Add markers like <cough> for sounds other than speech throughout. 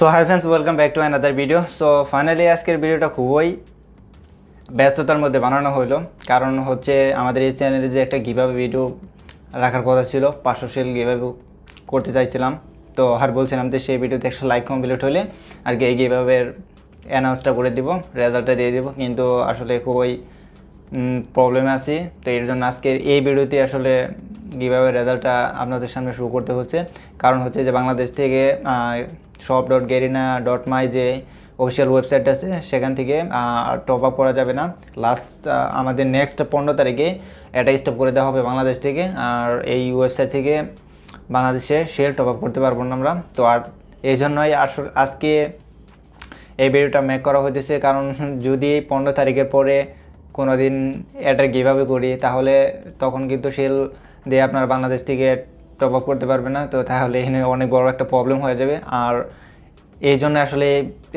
so hi friends welcome back to another video so finally আজকের ভিডিওটা খুবই ব্যস্ততার মধ্যে বানানো হলো কারণ হচ্ছে আমাদের এই চ্যানেলে যে একটা গিভাবে ভিডিও রাখার কথা ছিল পাঁচশো সেল গিভাবে করতে চাইছিলাম তো আর বলছিলাম যে সেই ভিডিওতে একশো লাইক কমপ্লিট হলে আর কি এই গিভাবে অ্যানাউন্সটা করে দিব রেজাল্টটা দিয়ে দিব কিন্তু আসলে খুবই প্রবলেমে আছি তো এর জন্য আজকের এই ভিডিওতে আসলে কীভাবে রেজাল্টটা আপনাদের সামনে শুরু করতে হচ্ছে কারণ হচ্ছে যে বাংলাদেশ থেকে shop dot Garena dot my যে অফিসিয়াল ওয়েবসাইট আছে সেখান থেকে টপ আপ করা যাবে না লাস্ট আমাদের নেক্সট পনেরো তারিখে এটা স্টপ করে দেওয়া হবে বাংলাদেশ থেকে আর এই ওয়েবসাইট থেকে বাংলাদেশে শেয়ার টপ আপ করতে পারবো না আমরা তো আর এই জন্যই আজকে এই ভিডিওটা মেক করা হইতেছে কারণ যদি পনেরো তারিখের পরে কোনো দিন এটা কীভাবে করি তাহলে তখন কিন্তু সেল দিয়ে আপনার বাংলাদেশ থেকে টপ আপ করতে পারবে না তো তাহলে এখানে অনেক বড় একটা প্রবলেম হয়ে যাবে আর এই জন্য আসলে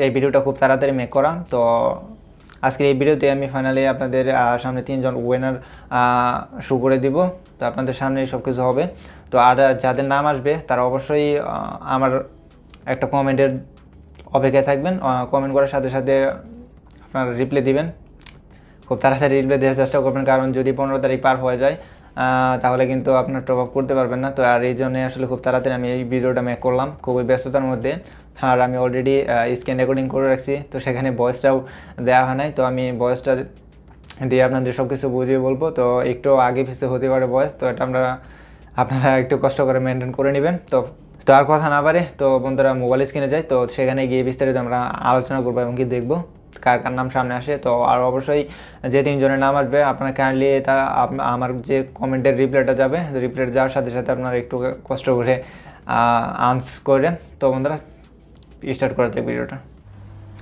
এই ভিডিওটা খুব তাড়াতাড়ি মেক করা তো আজকের এই ভিডিওতে আমি ফাইনালি আপনাদের সামনে তিনজন উইনার শু করে দিব তো আপনাদের সামনে সব কিছু হবে তো আর যাদের নাম আসবে তারা অবশ্যই আমার একটা কমেন্টের অপেক্ষায় থাকবেন কমেন্ট করার সাথে সাথে আপনারা রিপ্লাই দিবেন খুব তাড়াতাড়ি রিপ্লাই দেওয়ার চেষ্টা করবেন কারণ যদি পনেরো তারিখ পার হয়ে যায় তাহলে কিন্তু আপনার টপ আপ করতে পারবেন না তো আর এই জন্য আসলে খুব তাড়াতাড়ি আমি এই ভিডিওটা মেক করলাম খুবই ব্যস্ততার মধ্যে আর আমি অলরেডি স্ক্রিন রেকর্ডিং করে রাখছি তো সেখানে ভয়েসটাও দেওয়া হয় নাই তো আমি ভয়েসটা দিয়ে আপনাদের সব কিছু বুঝিয়ে বলবো তো একটু আগে পিছিয়ে হতে পারে ভয়েস তো এটা আমরা আপনারা একটু কষ্ট করে মেনটেন করে নেবেন তো তো আর কথা না পারে তো বন্ধুরা মোবাইল স্ক্রিনে যাই তো সেখানে গিয়ে বিস্তারিত আমরা আলোচনা করবো এবং কি দেখবো কার কার নাম সামনে আসে তো আর অবশ্যই যে তিনজনের নাম আসবে আপনার কাইন্ডলি এটা আমার যে কমেন্টের রিপ্লাইটা যাবে রিপ্লাইট যাওয়ার সাথে সাথে আপনার একটু কষ্ট করে আনস করেন তো বন্ধুরা স্টার্ট করা যাক ভিডিওটা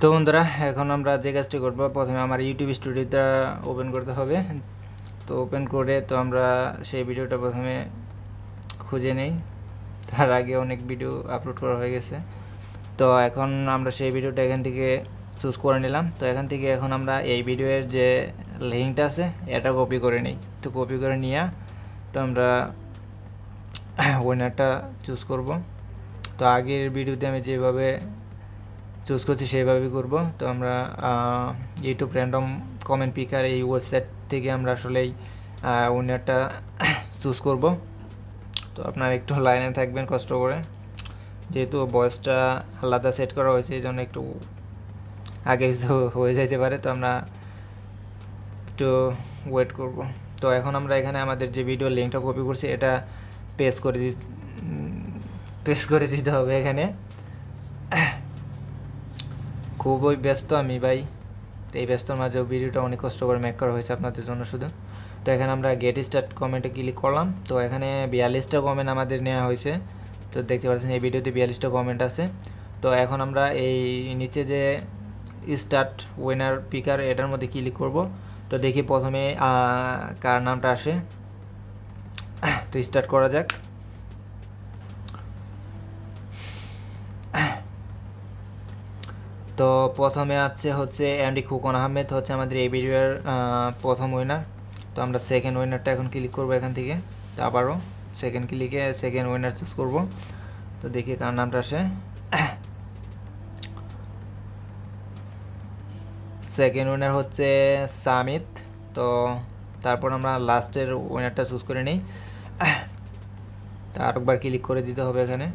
তো বন্ধুরা এখন আমরা যে কাজটি করবো প্রথমে আমার ইউটিউব স্টুডিওটা ওপেন করতে হবে তো ওপেন করে তো আমরা সেই ভিডিওটা প্রথমে খুঁজে নেই তার আগে অনেক ভিডিও আপলোড করা হয়ে গেছে তো এখন আমরা সেই ভিডিওটা এখান থেকে চুজ করে নিলাম তো এখান থেকে এখন আমরা এই ভিডিওর যে লিঙ্কটা আছে এটা কপি করে নিই তো কপি করে নিয়ে তো আমরা উইনারটা চুজ করব তো আগের ভিডিওতে আমি যেভাবে চুজ করছি সেইভাবেই করব তো আমরা ইউটিউব র্যান্ডম কমেন্ট পিকার এই ওয়েবসাইট থেকে আমরা আসলেই উইনারটা চুজ করব তো আপনার একটু লাইনে থাকবেন কষ্ট করে যেহেতু বয়সটা আলাদা সেট করা হয়েছে এই জন্য একটু আগে হয়ে যাইতে পারে তো আমরা একটু ওয়েট করব তো এখন আমরা এখানে আমাদের যে ভিডিও লিঙ্কটা কপি করছি এটা পেস করে দি পেস করে দিতে হবে এখানে খুবই ব্যস্ত আমি ভাই তো এই ব্যস্তর মাঝেও ভিডিওটা অনেক কষ্ট করে মেক করা হয়েছে আপনাদের জন্য শুধু তো এখানে আমরা গেট স্টার্ট কমেন্টে ক্লিক করলাম তো এখানে বিয়াল্লিশটা কমেন্ট আমাদের নেওয়া হয়েছে তো দেখতে পাচ্ছেন এই ভিডিওতে বিয়াল্লিশটা কমেন্ট আছে তো এখন আমরা এই নিচে যে স্টার্ট উইনার পিকার এটার মধ্যে ক্লিক করব তো দেখি প্রথমে কার নামটা আসে তো স্টার্ট করা যাক তো প্রথমে আছে হচ্ছে অ্যান্ডি খুকন আহমেদ হচ্ছে আমাদের এই ভিডিওর প্রথম উইনার তো আমরা সেকেন্ড উইনারটা এখন ক্লিক করব এখান থেকে তো আবারও সেকেন্ড ক্লিকে সেকেন্ড উইনার চুজ করব তো দেখি কার নামটা আসে সেকেন্ড উইনার হচ্ছে সামিত তো তারপর আমরা লাস্টের উইনারটা চুজ করে নিই আরেকবার ক্লিক করে দিতে হবে এখানে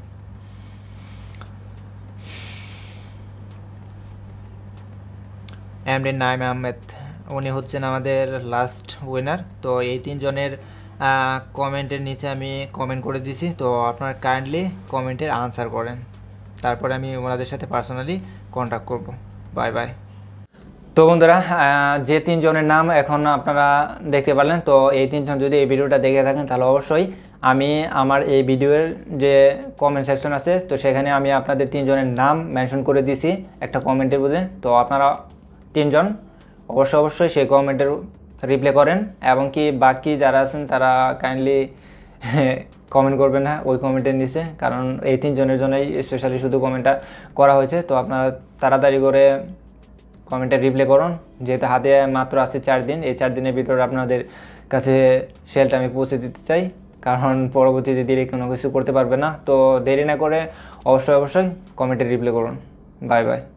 এমডি নাইম আহমেদ উনি হচ্ছেন আমাদের লাস্ট উইনার তো এই তিনজনের কমেন্টের নিচে আমি কমেন্ট করে দিছি তো আপনারা কাইন্ডলি কমেন্টের আনসার করেন তারপরে আমি ওনাদের সাথে পার্সোনালি কন্ট্যাক্ট করব বাই বাই তো বন্ধুরা যে তিনজনের নাম এখন আপনারা দেখতে পারলেন তো এই তিনজন যদি এই ভিডিওটা দেখে থাকেন তাহলে অবশ্যই আমি আমার এই ভিডিওর যে কমেন্ট সেকশন আছে তো সেখানে আমি আপনাদের তিনজনের নাম মেনশন করে দিছি একটা কমেন্টের মধ্যে তো আপনারা তিনজন অবশ্যই অবশ্যই সেই কমেন্টের রিপ্লে করেন এবং কি বাকি যারা আছেন তারা কাইন্ডলি কমেন্ট <laughs> করবেন না ওই কমেন্টের নিচে কারণ এই তিনজনের জন্যই স্পেশালি শুধু কমেন্টটা করা হয়েছে তো আপনারা তাড়াতাড়ি করে কমেন্টে রিপ্লাই করুন যেহেতু হাতে মাত্র আছে চার দিন এই চার দিনের ভিতরে আপনাদের কাছে সেলটা আমি পৌঁছে দিতে চাই কারণ পরবর্তীতে দেরি কোনো কিছু করতে পারবে না তো দেরি না করে অবশ্যই অবশ্যই কমেন্টে রিপ্লাই করুন বাই বাই